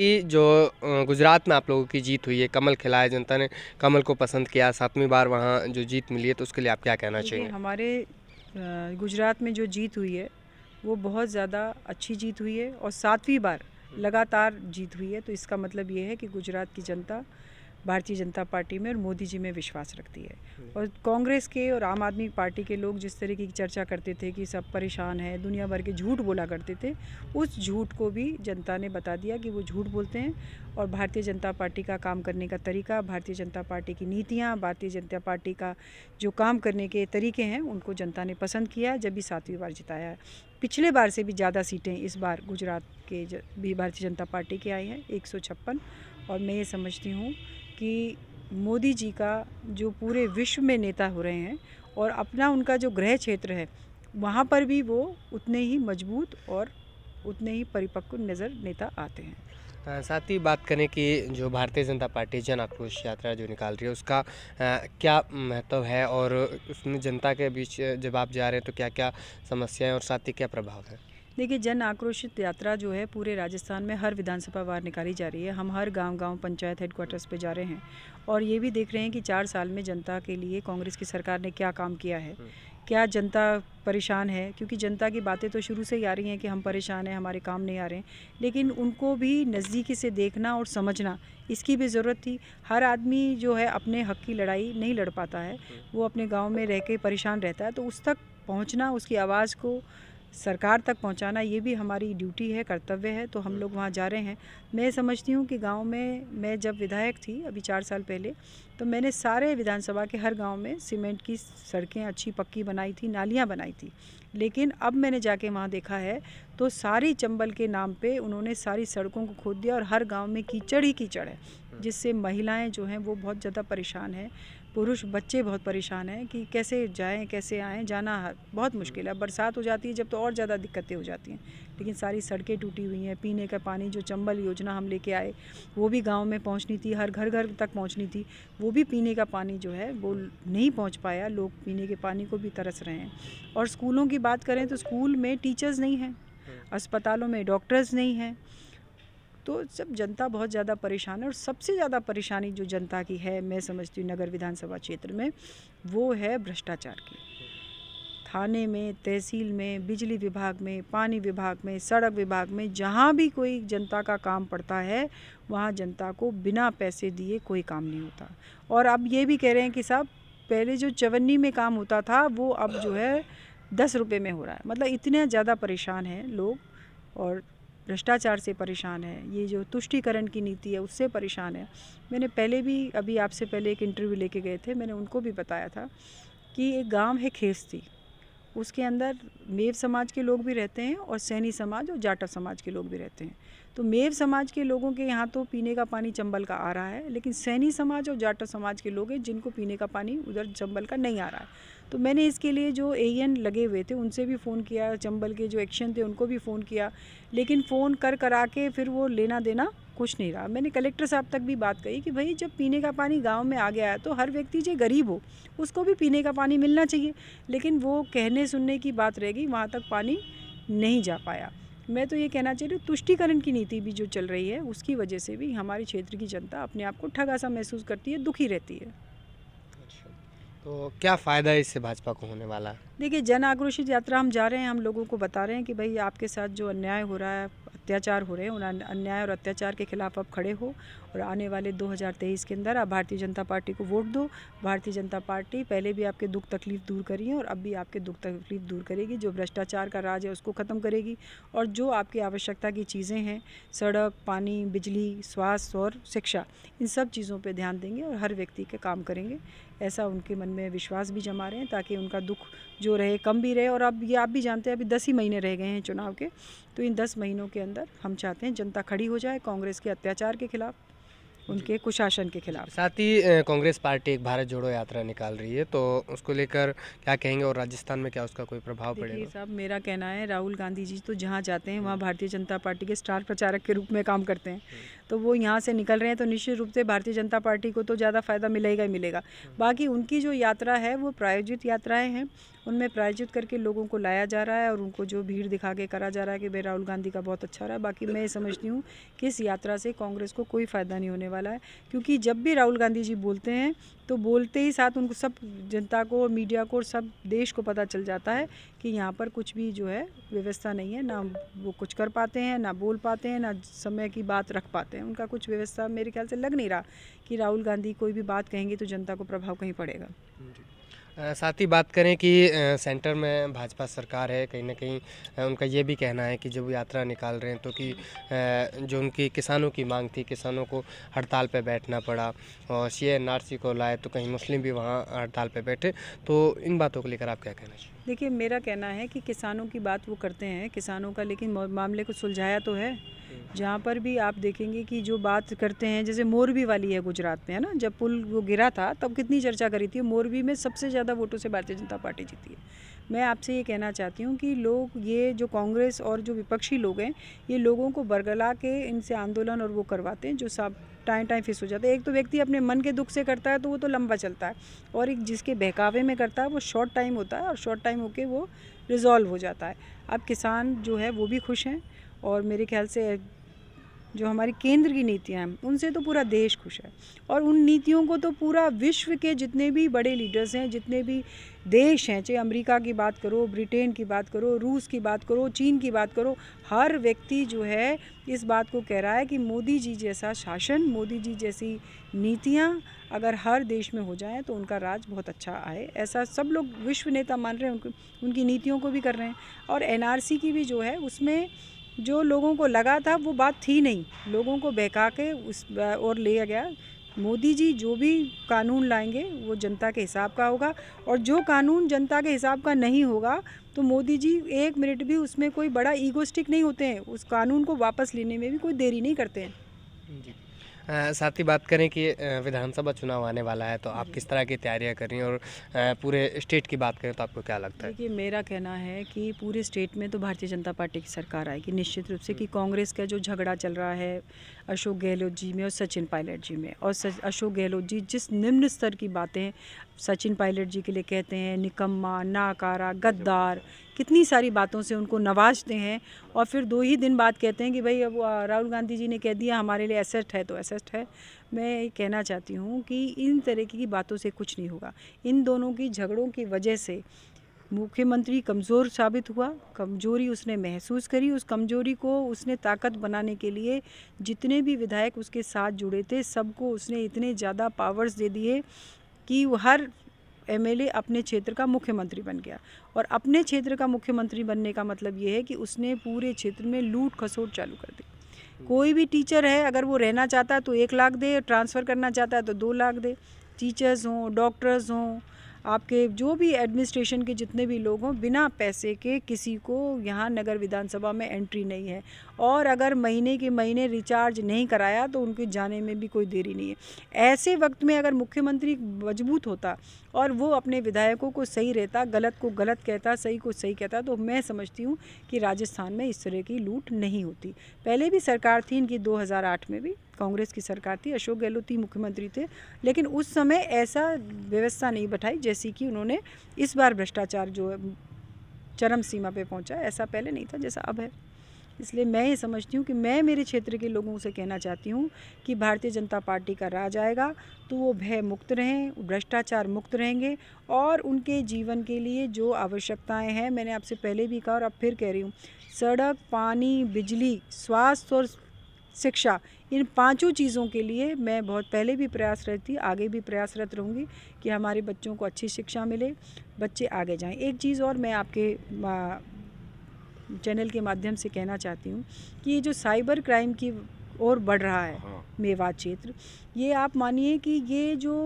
जो गुजरात में आप लोगों की जीत हुई है कमल खिलाया जनता ने कमल को पसंद किया सातवीं बार वहाँ जो जीत मिली है तो उसके लिए आप क्या कहना चाहिए हमारे गुजरात में जो जीत हुई है वो बहुत ज़्यादा अच्छी जीत हुई है और सातवीं बार लगातार जीत हुई है तो इसका मतलब ये है कि गुजरात की जनता भारतीय जनता पार्टी में और मोदी जी में विश्वास रखती है हम्म। और कांग्रेस के और आम आदमी पार्टी के लोग जिस तरीके की चर्चा करते थे कि सब परेशान है दुनिया भर के झूठ बोला करते थे उस झूठ को भी जनता ने बता दिया कि वो झूठ बोलते हैं और भारतीय जनता पार्टी का काम करने का तरीका भारतीय जनता पार्टी की नीतियाँ भारतीय जनता पार्टी का जो काम करने के तरीके हैं उनको जनता ने पसंद किया जब भी सातवीं बार जिताया है पिछले बार से भी ज़्यादा सीटें इस बार गुजरात के भी भारतीय जनता पार्टी की आई हैं एक और मैं ये समझती हूँ कि मोदी जी का जो पूरे विश्व में नेता हो रहे हैं और अपना उनका जो गृह क्षेत्र है वहाँ पर भी वो उतने ही मजबूत और उतने ही परिपक्व नज़र नेता आते हैं साथ ही बात करें कि जो भारतीय जनता पार्टी जन आक्रोश यात्रा जो निकाल रही है उसका आ, क्या महत्व है और उसमें जनता के बीच जब आप जा रहे हैं तो क्या क्या समस्याएं और साथ ही क्या प्रभाव है देखिए जन आक्रोशित यात्रा जो है पूरे राजस्थान में हर विधानसभा वार निकाली जा रही है हम हर गांव गांव पंचायत हेडक्वार्टर्स पे जा रहे हैं और ये भी देख रहे हैं कि चार साल में जनता के लिए कांग्रेस की सरकार ने क्या काम किया है हम्म। क्या जनता परेशान है क्योंकि जनता की बातें तो शुरू से ही आ रही हैं कि हम परेशान हैं हमारे काम नहीं आ रहे हैं लेकिन उनको भी नज़दीकी से देखना और समझना इसकी भी ज़रूरत थी हर आदमी जो है अपने हक की लड़ाई नहीं लड़ पाता है हम्म। वो अपने गाँव में रह के परेशान रहता है तो उस तक पहुँचना उसकी आवाज़ को सरकार तक पहुंचाना ये भी हमारी ड्यूटी है कर्तव्य है तो हम हम्म। लोग वहाँ जा रहे हैं मैं समझती हूँ कि गांव में मैं जब विधायक थी अभी चार साल पहले तो मैंने सारे विधानसभा के हर गांव में सीमेंट की सड़कें अच्छी पक्की बनाई थी नालियाँ बनाई थी लेकिन अब मैंने जाके वहाँ देखा है तो सारी चंबल के नाम पर उन्होंने सारी सड़कों को खोद दिया और हर गाँव में कीचड़ ही कीचड़ है हम्म। जिससे महिलाएँ जो हैं वो बहुत ज़्यादा परेशान हैं पुरुष बच्चे बहुत परेशान हैं कि कैसे जाएं कैसे आएं जाना बहुत मुश्किल है हम्म। बरसात हो जाती है जब तो और ज़्यादा दिक्कतें हो जाती हैं लेकिन सारी सड़कें टूटी हुई हैं पीने का पानी जो चंबल योजना हम लेके आए वो भी गाँव में पहुँचनी थी हर घर घर तक पहुँचनी थी वो भी पीने का पानी जो है वो नहीं पहुँच पाया लोग पीने के पानी को भी तरस रहे हैं और स्कूलों की बात करें तो स्कूल में टीचर्स नहीं हैं हम्म। अस्पतालों में डॉक्टर्स नहीं हैं तो सब जनता बहुत ज़्यादा परेशान है और सबसे ज़्यादा परेशानी जो जनता की है मैं समझती हूँ नगर विधानसभा क्षेत्र में वो है भ्रष्टाचार की थाने में तहसील में बिजली विभाग में पानी विभाग में सड़क विभाग में जहाँ भी कोई जनता का काम पड़ता है वहाँ जनता को बिना पैसे दिए कोई काम नहीं होता और अब ये भी कह रहे हैं कि साहब पहले जो चवन्नी में काम होता था वो अब जो है दस रुपये में हो रहा है मतलब इतने ज़्यादा परेशान हैं लोग और भ्रष्टाचार से परेशान है ये जो तुष्टिकरण की नीति है उससे परेशान है मैंने पहले भी अभी आपसे पहले एक इंटरव्यू लेके गए थे मैंने उनको भी बताया था कि एक गांव है खेसती उसके अंदर मेव समाज के लोग भी रहते हैं और सैनी समाज और जाटा समाज के लोग भी रहते हैं तो मेव समाज के लोगों के यहाँ तो पीने का पानी चंबल का आ रहा है लेकिन सैनी समाज और जाटा समाज के लोग हैं जिनको पीने का पानी उधर चंबल का नहीं आ रहा है तो मैंने इसके लिए जो ए लगे हुए थे उनसे भी फ़ोन किया चंबल के जो एक्शन थे उनको भी फ़ोन किया लेकिन फ़ोन कर करा के फिर वो लेना देना कुछ नहीं रहा मैंने कलेक्टर साहब तक भी बात कही कि भाई जब पीने का पानी गांव में आ गया है तो हर व्यक्ति जो गरीब हो उसको भी पीने का पानी मिलना चाहिए लेकिन वो कहने सुनने की बात रहेगी वहाँ तक पानी नहीं जा पाया मैं तो ये कहना चाह रही हूँ तुष्टिकरण की नीति भी जो चल रही है उसकी वजह से भी हमारे क्षेत्र की जनता अपने आप को ठगा सा महसूस करती है दुखी रहती है तो क्या फ़ायदा है इससे भाजपा को होने वाला देखिए जन आक्रोशित यात्रा हम जा रहे हैं हम लोगों को बता रहे हैं कि भाई आपके साथ जो अन्याय हो रहा है अत्याचार हो रहे हैं उन अन्याय और अत्याचार के खिलाफ आप खड़े हो और आने वाले 2023 के अंदर आप भारतीय जनता पार्टी को वोट दो भारतीय जनता पार्टी पहले भी आपके दुख तकलीफ दूर करी है और अब भी आपके दुख तकलीफ दूर करेगी जो भ्रष्टाचार का राज है उसको ख़त्म करेगी और जो आपकी आवश्यकता की चीज़ें हैं सड़क पानी बिजली स्वास्थ्य और शिक्षा इन सब चीज़ों पर ध्यान देंगे और हर व्यक्ति के काम करेंगे ऐसा उनके मन में विश्वास भी जमा रहे हैं ताकि उनका दुख जो रहे कम भी रहे और अब ये आप भी जानते हैं अभी दस ही महीने रह गए हैं चुनाव के तो इन दस महीनों के अंदर हम चाहते हैं जनता खड़ी हो जाए कांग्रेस के अत्याचार के खिलाफ़ उनके कुशासन के खिलाफ साथ ही कांग्रेस पार्टी एक भारत जोड़ो यात्रा निकाल रही है तो उसको लेकर क्या कहेंगे और राजस्थान में क्या उसका कोई प्रभाव पड़ेगा साहब मेरा कहना है राहुल गांधी जी तो जहाँ जाते हैं वहाँ भारतीय जनता पार्टी के स्टार प्रचारक के रूप में काम करते हैं हम्म। तो वो यहाँ से निकल रहे हैं तो निश्चित रूप से भारतीय जनता पार्टी को तो ज़्यादा फ़ायदा मिलेगा ही मिलेगा हम्म। बाकी उनकी जो यात्रा है वो प्रायोजित यात्राएँ हैं उनमें प्रायोजित करके लोगों को लाया जा रहा है और उनको जो भीड़ दिखा के करा जा रहा है कि भाई राहुल गांधी का बहुत अच्छा रहा है बाकी मैं ये समझती हूँ कि इस यात्रा से कांग्रेस को कोई फ़ायदा नहीं होने वाला है क्योंकि जब भी राहुल गांधी जी बोलते हैं तो बोलते ही साथ उनको सब जनता को और मीडिया को और सब देश को पता चल जाता है कि यहाँ पर कुछ भी जो है व्यवस्था नहीं है ना वो कुछ कर पाते हैं ना बोल पाते हैं ना समय की बात रख पाते हैं उनका कुछ व्यवस्था मेरे ख्याल से लग नहीं रहा कि राहुल गांधी कोई भी बात कहेंगे तो जनता को प्रभाव कहीं पड़ेगा साथ ही बात करें कि सेंटर में भाजपा सरकार है कहीं ना कहीं उनका ये भी कहना है कि जब यात्रा निकाल रहे हैं तो कि जो उनकी किसानों की मांग थी किसानों को हड़ताल पर बैठना पड़ा और सी को लाए तो कहीं मुस्लिम भी वहाँ हड़ताल पर बैठे तो इन बातों को लेकर आप क्या कहना चाहिए देखिए मेरा कहना है कि किसानों की बात वो करते हैं किसानों का लेकिन मामले को सुलझाया तो है हम्म। जहाँ पर भी आप देखेंगे कि जो बात करते हैं जैसे मोरबी वाली है गुजरात में है ना जब पुल वो गिरा था तब कितनी चर्चा करी थी मोरबी में सबसे ज़्यादा वोटों से भारतीय जनता पार्टी जीती है मैं आपसे ये कहना चाहती हूँ कि लोग ये जो कांग्रेस और जो विपक्षी लोग हैं ये लोगों को बरगला के इनसे आंदोलन और वो करवाते हैं जो सब टाइम टाइम फिक्स हो जाता है एक तो व्यक्ति अपने मन के दुख से करता है तो वो तो लंबा चलता है और एक जिसके बहकावे में करता है वो शॉर्ट टाइम होता है और शॉर्ट टाइम होके वो रिज़ॉल्व हो जाता है अब किसान जो है वो भी खुश हैं और मेरे ख्याल से जो हमारी केंद्र की नीतियाँ हैं उनसे तो पूरा देश खुश है और उन नीतियों को तो पूरा विश्व के जितने भी बड़े लीडर्स हैं जितने भी देश हैं चाहे अमेरिका की बात करो ब्रिटेन की बात करो रूस की बात करो चीन की बात करो हर व्यक्ति जो है इस बात को कह रहा है कि मोदी जी जैसा शासन मोदी जी जैसी नीतियाँ अगर हर देश में हो जाएँ तो उनका राज बहुत अच्छा आए ऐसा सब लोग विश्व नेता मान रहे हैं उनकी नीतियों को भी कर रहे हैं और एन की भी जो है उसमें जो लोगों को लगा था वो बात थी नहीं लोगों को बहका के उस और लिया गया मोदी जी जो भी कानून लाएंगे वो जनता के हिसाब का होगा और जो कानून जनता के हिसाब का नहीं होगा तो मोदी जी एक मिनट भी उसमें कोई बड़ा ईगोस्टिक नहीं होते हैं उस कानून को वापस लेने में भी कोई देरी नहीं करते हैं साथ ही बात करें कि विधानसभा चुनाव आने वाला है तो आप किस तरह की तैयारियां कर रही हैं और पूरे स्टेट की बात करें तो आपको क्या लगता है देखिए मेरा कहना है कि पूरे स्टेट में तो भारतीय जनता पार्टी की सरकार आएगी निश्चित रूप से कि कांग्रेस का जो झगड़ा चल रहा है अशोक गहलोत जी में और सचिन पायलट जी में और अशोक गहलोत जी जिस निम्न स्तर की बातें सचिन पायलट जी के लिए कहते हैं निकम्मा नाकारा गद्दार कितनी सारी बातों से उनको नवाजते हैं और फिर दो ही दिन बाद कहते हैं कि भाई अब राहुल गांधी जी ने कह दिया हमारे लिए एसेट है तो एसेट है मैं ये कहना चाहती हूँ कि इन तरीके की बातों से कुछ नहीं होगा इन दोनों की झगड़ों की वजह से मुख्यमंत्री कमज़ोर साबित हुआ कमजोरी उसने महसूस करी उस कमजोरी को उसने ताकत बनाने के लिए जितने भी विधायक उसके साथ जुड़े थे सबको उसने इतने ज़्यादा पावर्स दे दिए कि हर एमएलए अपने क्षेत्र का मुख्यमंत्री बन गया और अपने क्षेत्र का मुख्यमंत्री बनने का मतलब ये है कि उसने पूरे क्षेत्र में लूट खसोट चालू कर दी कोई भी टीचर है अगर वो रहना चाहता है तो एक लाख दे ट्रांसफ़र करना चाहता है तो दो लाख दे टीचर्स हों डॉक्टर्स हों आपके जो भी एडमिनिस्ट्रेशन के जितने भी लोग हों बिना पैसे के किसी को यहाँ नगर विधानसभा में एंट्री नहीं है और अगर महीने के महीने रिचार्ज नहीं कराया तो उनके जाने में भी कोई देरी नहीं है ऐसे वक्त में अगर मुख्यमंत्री मजबूत होता और वो अपने विधायकों को सही रहता गलत को गलत कहता सही को सही कहता तो मैं समझती हूँ कि राजस्थान में इस तरह की लूट नहीं होती पहले भी सरकार थी इनकी 2008 में भी कांग्रेस की सरकार थी अशोक गहलोत ही मुख्यमंत्री थे लेकिन उस समय ऐसा व्यवस्था नहीं बैठाई जैसी कि उन्होंने इस बार भ्रष्टाचार जो है चरम सीमा पे पहुंचा ऐसा पहले नहीं था जैसा अब है इसलिए मैं ये समझती हूँ कि मैं मेरे क्षेत्र के लोगों से कहना चाहती हूँ कि भारतीय जनता पार्टी का राज आएगा तो वो भय मुक्त रहें भ्रष्टाचार मुक्त रहेंगे और उनके जीवन के लिए जो आवश्यकताएं हैं मैंने आपसे पहले भी कहा और अब फिर कह रही हूँ सड़क पानी बिजली स्वास्थ्य और शिक्षा इन पांचों चीज़ों के लिए मैं बहुत पहले भी प्रयासरत थी आगे भी प्रयासरत रहूँगी कि हमारे बच्चों को अच्छी शिक्षा मिले बच्चे आगे जाएं एक चीज़ और मैं आपके चैनल के माध्यम से कहना चाहती हूँ कि ये जो साइबर क्राइम की ओर बढ़ रहा है हाँ। मेवा क्षेत्र ये आप मानिए कि ये जो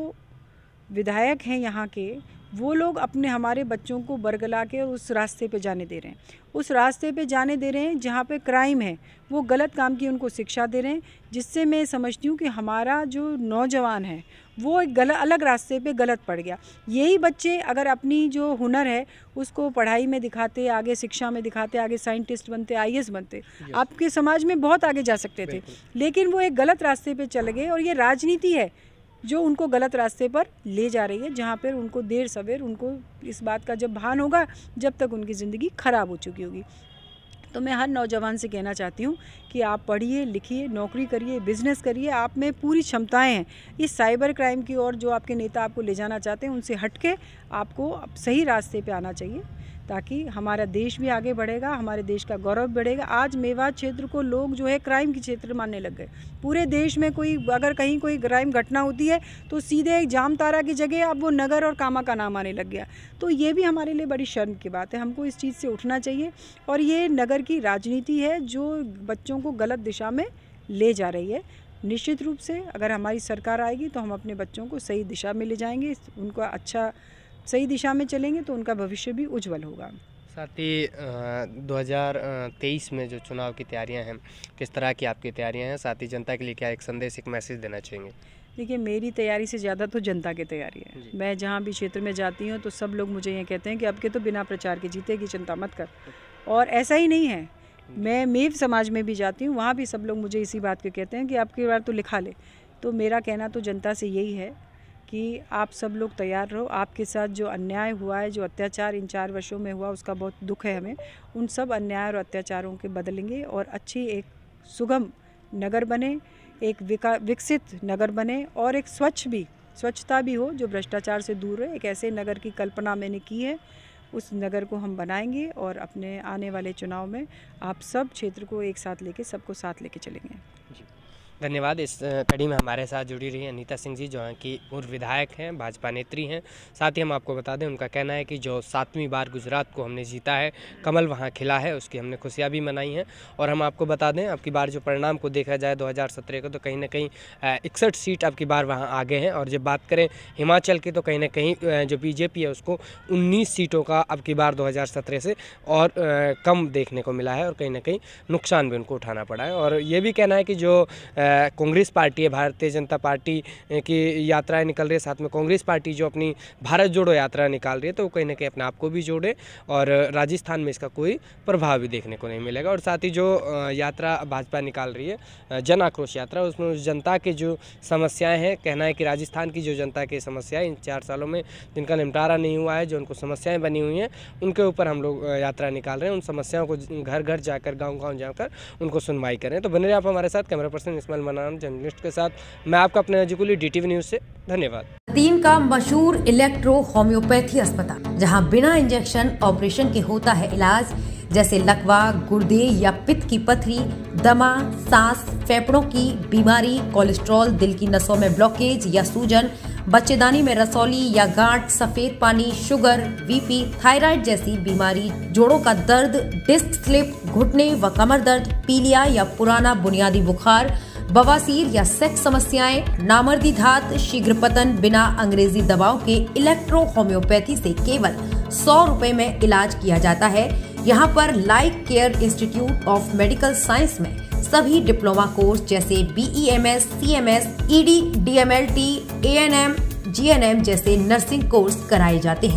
विधायक हैं यहाँ के वो लोग अपने हमारे बच्चों को बरगला के उस रास्ते पे जाने दे रहे हैं उस रास्ते पे जाने दे रहे हैं जहाँ पे क्राइम है वो गलत काम की उनको शिक्षा दे रहे हैं जिससे मैं समझती हूँ कि हमारा जो नौजवान है वो एक गलत अलग रास्ते पे गलत पड़ गया यही बच्चे अगर अपनी जो हुनर है उसको पढ़ाई में दिखाते आगे शिक्षा में दिखाते आगे साइंटिस्ट बनते आई बनते आपके समाज में बहुत आगे जा सकते थे लेकिन वो एक गलत रास्ते पर चले गए और ये राजनीति है जो उनको गलत रास्ते पर ले जा रही है जहाँ पर उनको देर सवेर उनको इस बात का जब भान होगा जब तक उनकी ज़िंदगी ख़राब हो चुकी होगी तो मैं हर नौजवान से कहना चाहती हूँ कि आप पढ़िए लिखिए नौकरी करिए बिजनेस करिए आप में पूरी क्षमताएं हैं इस साइबर क्राइम की ओर जो आपके नेता आपको ले जाना चाहते हैं उनसे हट के आपको सही रास्ते पे आना चाहिए ताकि हमारा देश भी आगे बढ़ेगा हमारे देश का गौरव बढ़ेगा आज मेवात क्षेत्र को लोग जो है क्राइम के क्षेत्र मानने लग गए पूरे देश में कोई अगर कहीं कोई क्राइम घटना होती है तो सीधे एक जामतारा की जगह अब वो नगर और कामा का नाम आने लग गया तो ये भी हमारे लिए बड़ी शर्म की बात है हमको इस चीज़ से उठना चाहिए और ये नगर की राजनीति है जो बच्चों को गलत दिशा में ले जा रही है निश्चित रूप से अगर हमारी सरकार आएगी तो हम अपने बच्चों को सही दिशा में ले जाएंगे उनको अच्छा सही दिशा में चलेंगे तो उनका भविष्य भी उज्जवल होगा साथ ही दो में जो चुनाव की तैयारियां हैं किस तरह की आपकी तैयारियां हैं साथ ही जनता के लिए क्या एक संदेश एक मैसेज देना चाहेंगे देखिए मेरी तैयारी से ज़्यादा तो जनता की तैयारी है मैं जहाँ भी क्षेत्र में जाती हूँ तो सब लोग मुझे ये कहते हैं कि आपके तो बिना प्रचार के जीतेगी चिंता मत कर और ऐसा ही नहीं है मैं मेव समाज में भी जाती हूँ वहाँ भी सब लोग मुझे इसी बात के कहते हैं कि आपकी बार तो लिखा ले तो मेरा कहना तो जनता से यही है कि आप सब लोग तैयार रहो आपके साथ जो अन्याय हुआ है जो अत्याचार इन चार वर्षों में हुआ उसका बहुत दुख है हमें उन सब अन्याय और अत्याचारों के बदलेंगे और अच्छी एक सुगम नगर बने एक विकसित नगर बने और एक स्वच्छ भी स्वच्छता भी हो जो भ्रष्टाचार से दूर रहे एक ऐसे नगर की कल्पना मैंने की है उस नगर को हम बनाएंगे और अपने आने वाले चुनाव में आप सब क्षेत्र को एक साथ लेके सबको साथ लेके चलेंगे धन्यवाद इस कड़ी में हमारे साथ जुड़ी रही अनीता सिंह जी जो कि पूर्व विधायक हैं भाजपा नेत्री हैं साथ ही हम आपको बता दें उनका कहना है कि जो सातवीं बार गुजरात को हमने जीता है कमल वहाँ खिला है उसकी हमने खुशियाँ भी मनाई हैं और हम आपको बता दें आपकी बार जो परिणाम को देखा जाए दो का तो कहीं ना कहीं इकसठ सीट आपकी बार वहाँ आगे हैं और जब बात करें हिमाचल की तो कहीं ना कहीं जो बीजेपी है उसको उन्नीस सीटों का अब की बार दो से और कम देखने को मिला है और कहीं ना कहीं नुकसान भी उनको उठाना पड़ा है और ये भी कहना है कि जो कांग्रेस पार्टी है भारतीय जनता पार्टी की यात्राएं निकल रही है साथ में कांग्रेस पार्टी जो अपनी भारत जोड़ो यात्रा निकाल रही है तो वो कहीं ना कहीं अपने आप को भी जोड़े और राजस्थान में इसका कोई प्रभाव भी देखने को नहीं मिलेगा और साथ ही जो यात्रा भाजपा निकाल रही है जन आक्रोश यात्रा उसमें उस जनता के जो समस्याएँ हैं कहना है कि राजस्थान की जो जनता की समस्याएं इन चार सालों में जिनका निपटारा नहीं हुआ है जो उनको समस्याएं बनी हुई हैं उनके ऊपर हम लोग यात्रा निकाल रहे हैं उन समस्याओं को घर घर जाकर गाँव गाँव जाकर उनको सुनवाई करें तो बने रहे आप हमारे साथ कैमरा पर्सन इसमें मनान जर्नलिस्ट के साथ मैं आपका अपने नजीकुली डी टीवी न्यूज़ से धन्यवाद तीन का मशहूर इलेक्ट्रो होम्योपैथी अस्पताल जहाँ बिना इंजेक्शन ऑपरेशन के होता है इलाज जैसे लकवा गुर्दे या पित्त की पथरी दमा सांस फेफड़ों की बीमारी कोलेस्ट्रॉल दिल की नसों में ब्लॉकेज या सूजन बच्चेदानी में रसौली या गांठ सफेद पानी शुगर बीपी थायराइड जैसी बीमारी जोड़ों का दर्द डिस्क स्लिप घुटने व कमर दर्द पीलिया या पुराना बुनियादी बुखार बवासीर या सेक्स समस्याएं नामर्दी धात शीघ्र पतन बिना अंग्रेजी दवाओं के इलेक्ट्रो होम्योपैथी से केवल सौ रूपए में इलाज किया जाता है यहाँ पर like care institute of medical science में सभी डिप्लोमा कोर्स जैसे B M S C M S E D D M L T A N M G N M जैसे नर्सिंग कोर्स कराए जाते हैं